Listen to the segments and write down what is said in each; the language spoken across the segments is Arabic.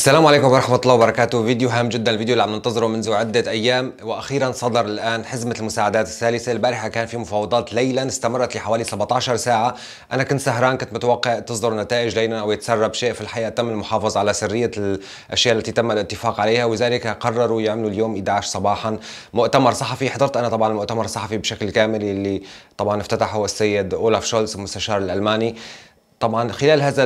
السلام عليكم ورحمة الله وبركاته فيديو هام جدا الفيديو اللي عم ننتظره منذ عدة أيام وأخيرا صدر الآن حزمة المساعدات الثالثة البارحة كان في مفاوضات ليلا استمرت لحوالي 17 ساعة أنا كنت سهران كنت متوقع تصدر نتائج ليلا أو يتسرب شيء في الحقيقة تم المحافظة على سرية الأشياء التي تم الاتفاق عليها وذلك قرروا يعملوا اليوم 11 صباحا مؤتمر صحفي حضرت أنا طبعا المؤتمر الصحفي بشكل كامل اللي طبعا افتتحه السيد أولاف شولز المستشار الألماني طبعا خلال هذا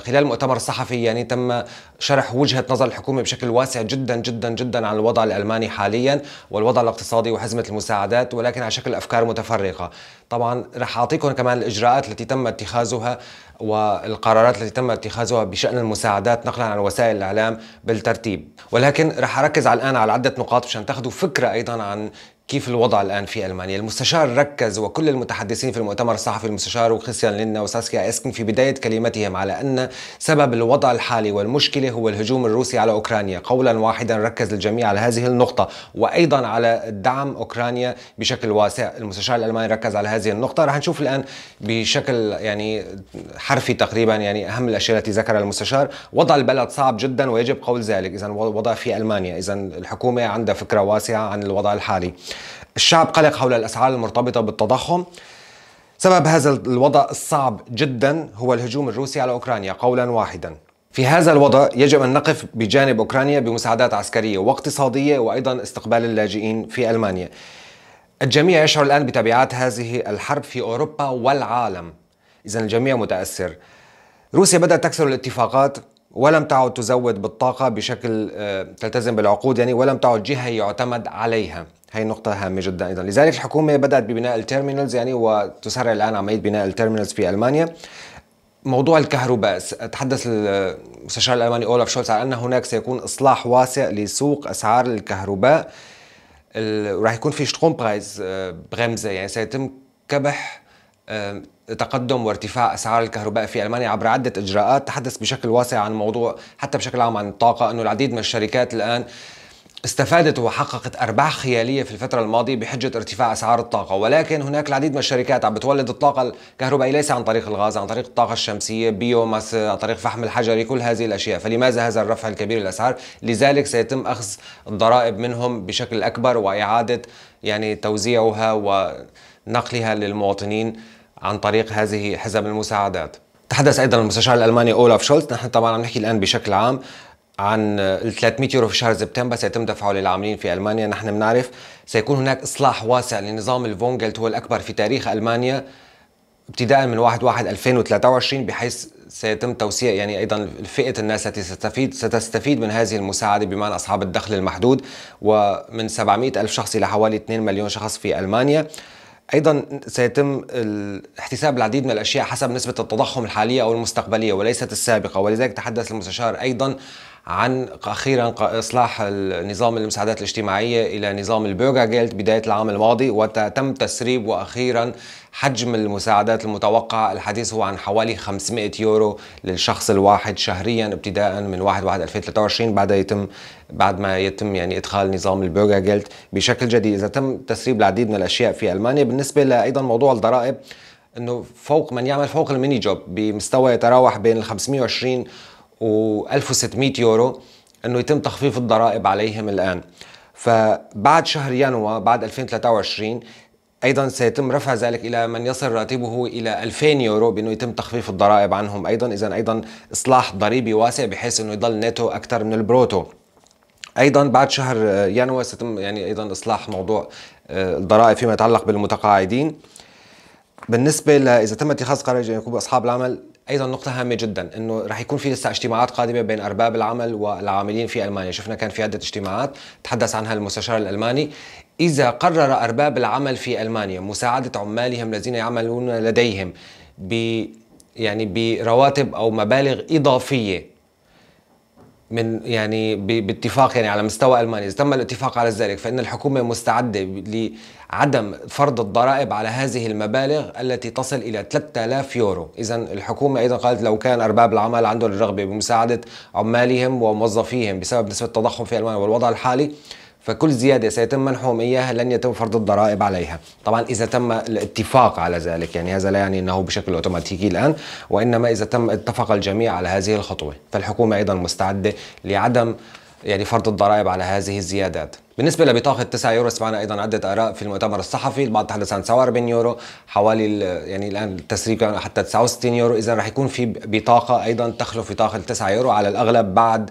خلال المؤتمر الصحفي يعني تم شرح وجهه نظر الحكومه بشكل واسع جدا جدا جدا عن الوضع الالماني حاليا والوضع الاقتصادي وحزمه المساعدات ولكن على شكل افكار متفرقه طبعا رح اعطيكم كمان الاجراءات التي تم اتخاذها والقرارات التي تم اتخاذها بشان المساعدات نقلا عن وسائل الاعلام بالترتيب ولكن رح اركز على الان على عده نقاط مشان تاخذوا فكره ايضا عن كيف الوضع الآن في ألمانيا المستشار ركز وكل المتحدثين في المؤتمر الصحفي المستشار وخريستيان لينا وساسكيا اسكن في بداية كلمتهم على أن سبب الوضع الحالي والمشكلة هو الهجوم الروسي على أوكرانيا قولا واحدا ركز الجميع على هذه النقطة وأيضا على دعم أوكرانيا بشكل واسع المستشار الألماني ركز على هذه النقطة رح نشوف الآن بشكل يعني حرفي تقريبا يعني أهم الأشياء التي ذكرها المستشار وضع البلد صعب جدا ويجب قول ذلك إذا وضع في ألمانيا إذا الحكومة عندها فكرة واسعة عن الوضع الحالي الشعب قلق حول الأسعار المرتبطة بالتضخم سبب هذا الوضع الصعب جدا هو الهجوم الروسي على أوكرانيا قولا واحدا في هذا الوضع يجب أن نقف بجانب أوكرانيا بمساعدات عسكرية واقتصادية وأيضا استقبال اللاجئين في ألمانيا الجميع يشعر الآن بتبعات هذه الحرب في أوروبا والعالم إذا الجميع متأثر روسيا بدأت تكسر الاتفاقات ولم تعد تزود بالطاقة بشكل آه، تلتزم بالعقود يعني ولم تعد جهة يعتمد عليها هي نقطة هامة جدا ايضا، لذلك الحكومة بدأت ببناء التيرمينالز يعني وتسرع الان عملية بناء التيرمينالز في المانيا. موضوع الكهرباء تحدث المستشار الالماني اولاف شولز على ان هناك سيكون اصلاح واسع لسوق اسعار الكهرباء راح يكون في شتروم برايز آه، بغمزه يعني سيتم كبح آه، تقدم وارتفاع اسعار الكهرباء في المانيا عبر عده اجراءات تحدث بشكل واسع عن موضوع حتى بشكل عام عن الطاقه انه العديد من الشركات الان استفادت وحققت أرباح خيالية في الفترة الماضية بحجة ارتفاع أسعار الطاقة ولكن هناك العديد من الشركات عم بتولد الطاقة الكهربائية ليس عن طريق الغاز عن طريق الطاقة الشمسية بيوماس عن طريق فحم الحجري كل هذه الأشياء فلماذا هذا الرفع الكبير للأسعار لذلك سيتم أخذ الضرائب منهم بشكل أكبر وإعادة يعني توزيعها ونقلها للمواطنين عن طريق هذه حزم المساعدات تحدث ايضا المستشار الالماني اولاف شولت نحن طبعا عم نحكي الان بشكل عام عن ال 300 يورو في شهر سبتمبر سيتم دفعه للعاملين في المانيا نحن بنعرف سيكون هناك اصلاح واسع لنظام الفونجلت هو الاكبر في تاريخ المانيا ابتداء من 1 1 2023 بحيث سيتم توسيع يعني ايضا فئه الناس التي ستستفيد ستستفيد من هذه المساعده بمعنى اصحاب الدخل المحدود ومن 700 الف شخص الى حوالي 2 مليون شخص في المانيا ايضا سيتم احتساب العديد من الاشياء حسب نسبه التضخم الحاليه او المستقبليه وليست السابقه ولذلك تحدث المستشار ايضا عن اخيرا اصلاح نظام المساعدات الاجتماعيه الى نظام البرجر جيلت بدايه العام الماضي وتم تسريب واخيرا حجم المساعدات المتوقع الحديث هو عن حوالي 500 يورو للشخص الواحد شهريا ابتداء من 1 1 2023 بعد يتم بعد ما يتم يعني ادخال نظام البرجر جيلت بشكل جديد اذا تم تسريب العديد من الاشياء في المانيا بالنسبه لايضا موضوع الضرائب انه فوق من يعمل فوق الميني جوب بمستوى يتراوح بين ال 520 و1600 يورو انه يتم تخفيف الضرائب عليهم الان فبعد شهر يناير بعد 2023 ايضا سيتم رفع ذلك الى من يصل راتبه الى 2000 يورو بانه يتم تخفيف الضرائب عنهم ايضا اذا ايضا اصلاح ضريبي واسع بحيث انه يضل نيتو اكثر من البروتو ايضا بعد شهر يناير سيتم يعني ايضا اصلاح موضوع آه، الضرائب فيما يتعلق بالمتقاعدين بالنسبه اذا تم اتخاذ قرار يكون اصحاب العمل ايضا نقطه هامه جدا انه رح يكون في لسه اجتماعات قادمه بين ارباب العمل والعاملين في المانيا شفنا كان في عده اجتماعات تحدث عنها المستشار الالماني اذا قرر ارباب العمل في المانيا مساعده عمالهم الذين يعملون لديهم ب يعني برواتب او مبالغ اضافيه من يعني باتفاق يعني على مستوى المانيا اذا تم الاتفاق على ذلك فان الحكومه مستعده لعدم فرض الضرائب على هذه المبالغ التي تصل الى 3000 يورو اذا الحكومه ايضا قالت لو كان ارباب العمل عندهم الرغبه بمساعده عمالهم وموظفيهم بسبب نسبه التضخم في المانيا والوضع الحالي فكل زيادة سيتم منحهم إياها لن يتم فرض الضرائب عليها طبعا إذا تم الاتفاق على ذلك يعني هذا لا يعني أنه بشكل أوتوماتيكي الآن وإنما إذا تم اتفق الجميع على هذه الخطوة فالحكومة أيضا مستعدة لعدم يعني فرض الضرائب على هذه الزيادات بالنسبة لبطاقة 9 يورو سمعنا أيضا عدة آراء في المؤتمر الصحفي البعض تحدث عن 47 يورو حوالي يعني الآن التسريب كان حتى 69 يورو إذا رح يكون في بطاقة أيضا تخلف بطاقة 9 يورو على الأغلب بعد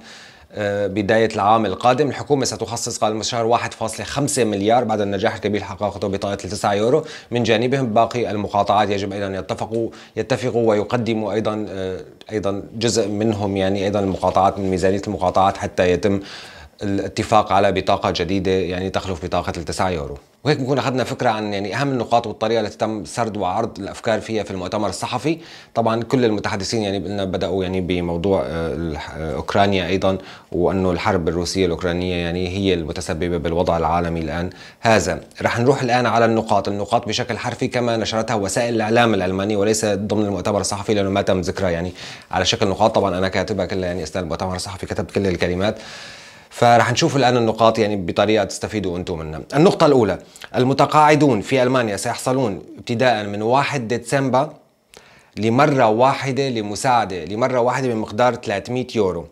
آه، بداية العام القادم الحكومة ستخصص قال المستشار 1.5 مليار بعد النجاح الكبير حققته بطاقة 9 يورو من جانبهم باقي المقاطعات يجب أيضا يتفقوا يتفقوا ويقدموا أيضا آه، أيضا جزء منهم يعني أيضا المقاطعات من ميزانية المقاطعات حتى يتم الاتفاق على بطاقه جديده يعني تخلف بطاقه ال 9 يورو وهيك بنكون اخذنا فكره عن يعني اهم النقاط والطريقه التي تم سرد وعرض الافكار فيها في المؤتمر الصحفي طبعا كل المتحدثين يعني قلنا بداوا يعني بموضوع آه، آه، اوكرانيا ايضا وانه الحرب الروسيه الاوكرانيه يعني هي المتسببه بالوضع العالمي الان هذا رح نروح الان على النقاط النقاط بشكل حرفي كما نشرتها وسائل الاعلام الالماني وليس ضمن المؤتمر الصحفي لانه ما تم ذكرها يعني على شكل نقاط طبعا انا كاتبها كلها يعني اثناء المؤتمر الصحفي كتبت كل الكلمات فرح نشوف الآن النقاط يعني بطريقة تستفيدوا أنتم منها النقطة الأولى المتقاعدون في ألمانيا سيحصلون ابتداء من 1 ديسمبر لمرة واحدة لمساعدة لمرة واحدة بمقدار 300 يورو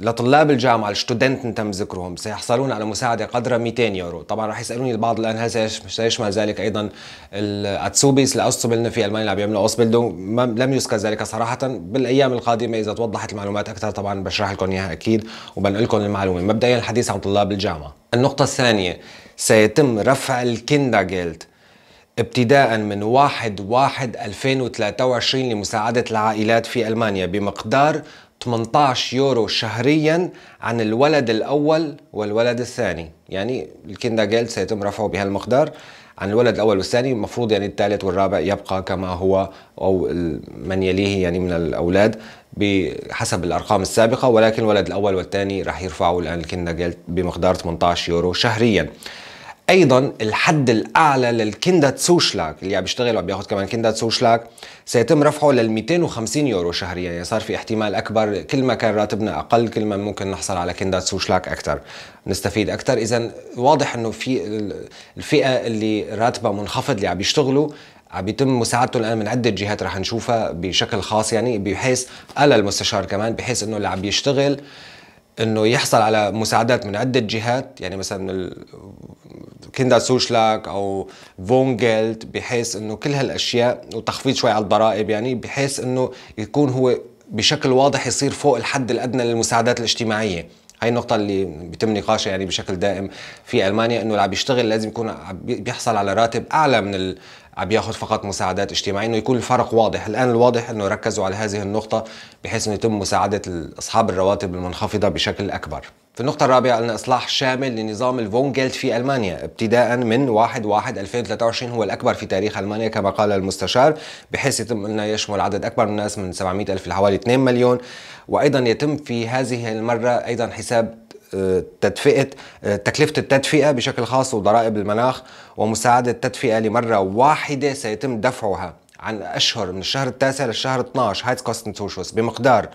لطلاب الجامعه الستودنتن تم ذكرهم سيحصلون على مساعده قدرها 200 يورو طبعا راح يسالوني البعض الان هل سيشمل ذلك ايضا الاتسوبيس لأصبلنا في المانيا اللي عم يعملوا لم يذكر ذلك صراحه بالايام القادمه اذا توضحت المعلومات اكثر طبعا بشرح لكم اياها اكيد وبنقل لكم المعلومه مبدئيا الحديث عن طلاب الجامعه النقطه الثانيه سيتم رفع الكينداجيلد ابتداء من 1 1 2023 لمساعدة العائلات في ألمانيا بمقدار 18 يورو شهريا عن الولد الأول والولد الثاني يعني الكندا جيلد سيتم رفعه بهالمقدار عن الولد الأول والثاني المفروض يعني الثالث والرابع يبقى كما هو أو من يليه يعني من الأولاد بحسب الأرقام السابقة ولكن الولد الأول والثاني راح يرفعوا الآن الكندا جيلد بمقدار 18 يورو شهريا ايضا الحد الاعلى للكندات تسوشلاك اللي عم بيشتغل وعم بياخذ كمان كندات تسوشلاك سيتم رفعه لل 250 يورو شهريا يعني صار في احتمال اكبر كل ما كان راتبنا اقل كل ما ممكن نحصل على كندات تسوشلاك اكثر نستفيد اكثر اذا واضح انه في الفئه اللي راتبها منخفض اللي عم يشتغلوا عم يتم مساعدته الان من عده جهات رح نشوفها بشكل خاص يعني بحيث قال المستشار كمان بحيث انه اللي عم يشتغل انه يحصل على مساعدات من عده جهات يعني مثلا كنداسوشلاك او فونجلد بحيث انه كل هالاشياء وتخفيض شوي على الضرائب يعني بحيث انه يكون هو بشكل واضح يصير فوق الحد الادنى للمساعدات الاجتماعيه هاي النقطة اللي بيتم نقاشها يعني بشكل دائم في ألمانيا إنه اللي عم يشتغل لازم يكون بيحصل على راتب أعلى من عم بياخد فقط مساعدات اجتماعيه انه يكون الفرق واضح الان الواضح انه ركزوا على هذه النقطه بحيث انه يتم مساعده اصحاب الرواتب المنخفضه بشكل اكبر في النقطة الرابعة قلنا إصلاح شامل لنظام الفونجلد في ألمانيا ابتداء من 1/1/2023 هو الأكبر في تاريخ ألمانيا كما قال المستشار بحيث يتم أنه يشمل عدد أكبر من الناس من 700 ألف لحوالي 2 مليون وأيضا يتم في هذه المرة أيضا حساب تدفئه تكلفه التدفئه بشكل خاص وضرائب المناخ ومساعده التدفئه لمره واحده سيتم دفعها عن اشهر من الشهر التاسع للشهر 12 هايت كوست بمقدار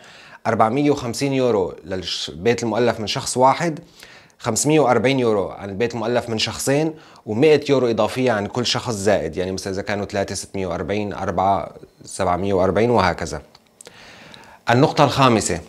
450 يورو للبيت المؤلف من شخص واحد 540 يورو عن البيت المؤلف من شخصين و100 يورو اضافيه عن كل شخص زائد يعني مثلا اذا كانوا 3 640 4 740 وهكذا النقطه الخامسه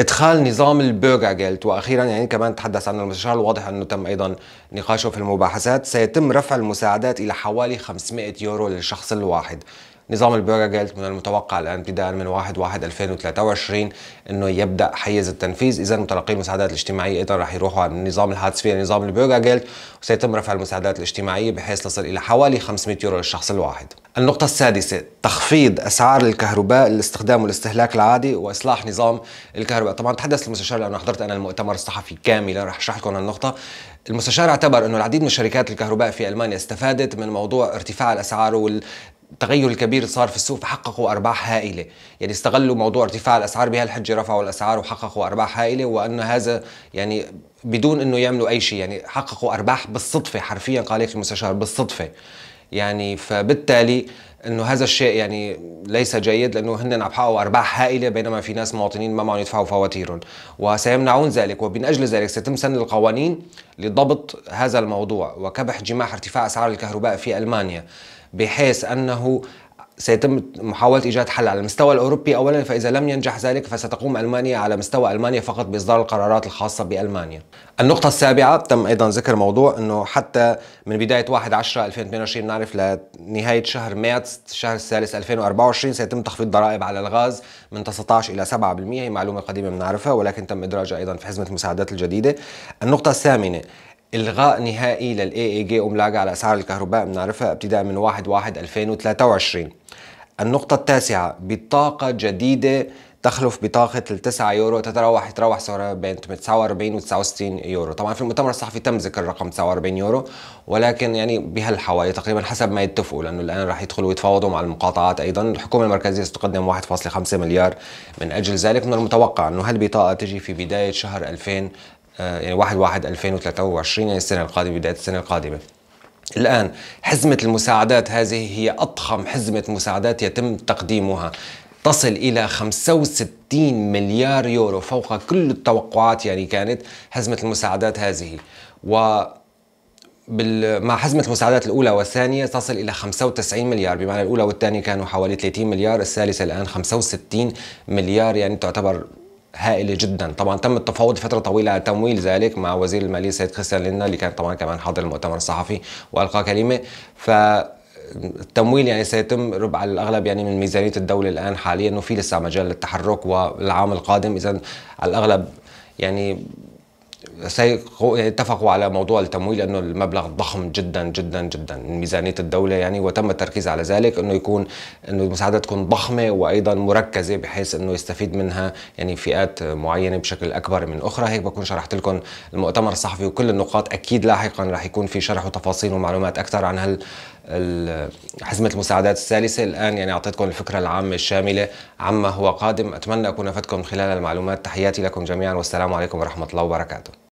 ادخال نظام البرجر جلت واخيرا يعني كمان تحدث عنه المستشار الواضح انه تم ايضا نقاشه في المباحثات سيتم رفع المساعدات الى حوالي 500 يورو للشخص الواحد نظام البيرة جالت من المتوقع الآن ابتداء من 1/1/2023 أنه يبدأ حيز التنفيذ إذا متلقي المساعدات الاجتماعية إذا رح يروحوا على نظام الحادث في نظام البيرة جالت وسيتم رفع المساعدات الاجتماعية بحيث تصل إلى حوالي 500 يورو للشخص الواحد النقطة السادسة تخفيض أسعار الكهرباء للاستخدام والاستهلاك العادي وإصلاح نظام الكهرباء طبعا تحدث المستشار لأنه حضرت أنا المؤتمر الصحفي كاملا رح أشرح لكم النقطة المستشار اعتبر أنه العديد من شركات الكهرباء في ألمانيا استفادت من موضوع ارتفاع الأسعار وال التغير الكبير اللي صار في السوق فحققوا ارباح هائله، يعني استغلوا موضوع ارتفاع الاسعار بهالحجه رفعوا الاسعار وحققوا ارباح هائله وانه هذا يعني بدون انه يعملوا اي شيء يعني حققوا ارباح بالصدفه حرفيا قال هيك المستشار بالصدفه. يعني فبالتالي آه انه هذا الشيء يعني ليس جيد لانه هن عم يحققوا ارباح هائله بينما في ناس مواطنين ما معهم يدفعوا فواتيرهم وسيمنعون ذلك ومن اجل ذلك سيتم سن القوانين لضبط هذا الموضوع وكبح جماح ارتفاع اسعار الكهرباء في المانيا بحيث انه سيتم محاولة إيجاد حل على المستوى الأوروبي أولا فإذا لم ينجح ذلك فستقوم ألمانيا على مستوى ألمانيا فقط بإصدار القرارات الخاصة بألمانيا النقطة السابعة تم أيضا ذكر موضوع أنه حتى من بداية 1 10 2022 نعرف لنهاية شهر مارس الشهر الثالث 2024 سيتم تخفيض ضرائب على الغاز من 19 إلى 7% هي معلومة قديمة بنعرفها ولكن تم إدراجها أيضا في حزمة المساعدات الجديدة النقطة الثامنة الغاء نهائي للاي اي جي املاج على اسعار الكهرباء بنعرفها ابتداء من 1 1 2023 النقطة التاسعة بطاقة جديدة تخلف بطاقة ال 9 يورو تتراوح يتراوح سعرها بين 49 و 69 يورو، طبعا في المؤتمر الصحفي تم ذكر رقم 49 يورو ولكن يعني بهالحوالي تقريبا حسب ما يتفقوا لانه الان راح يدخلوا يتفاوضوا مع المقاطعات ايضا، الحكومة المركزية ستقدم 1.5 مليار من اجل ذلك، من المتوقع انه هالبطاقة تجي في بداية شهر 2000 آه، يعني 1 1 2023 يعني السنه القادمه بدايه السنه القادمه الآن حزمة المساعدات هذه هي أضخم حزمة مساعدات يتم تقديمها تصل إلى 65 مليار يورو فوق كل التوقعات يعني كانت حزمة المساعدات هذه و بال... مع حزمة المساعدات الأولى والثانية تصل إلى 95 مليار بمعنى الأولى والثانية كانوا حوالي 30 مليار الثالثة الآن 65 مليار يعني تعتبر هائله جدا طبعا تم التفاوض فتره طويله على تمويل ذلك مع وزير الماليه السيد كريستيان لينا اللي كان طبعا كمان حاضر المؤتمر الصحفي والقى كلمه ف التمويل يعني سيتم ربع على الاغلب يعني من ميزانيه الدوله الان حاليا وفي لسه مجال للتحرك والعام القادم اذا على الاغلب يعني اتفقوا على موضوع التمويل انه المبلغ ضخم جدا جدا جدا من ميزانيه الدوله يعني وتم التركيز على ذلك انه يكون انه المساعده تكون ضخمه وايضا مركزه بحيث انه يستفيد منها يعني فئات معينه بشكل اكبر من اخرى هيك بكون شرحت لكم المؤتمر الصحفي وكل النقاط اكيد لاحقا رح يكون في شرح وتفاصيل ومعلومات اكثر عن هال حزمة المساعدات الثالثة الآن يعني أعطيتكم الفكرة العامة الشاملة عما هو قادم أتمنى أكون أفدتكم خلال المعلومات تحياتي لكم جميعا والسلام عليكم ورحمة الله وبركاته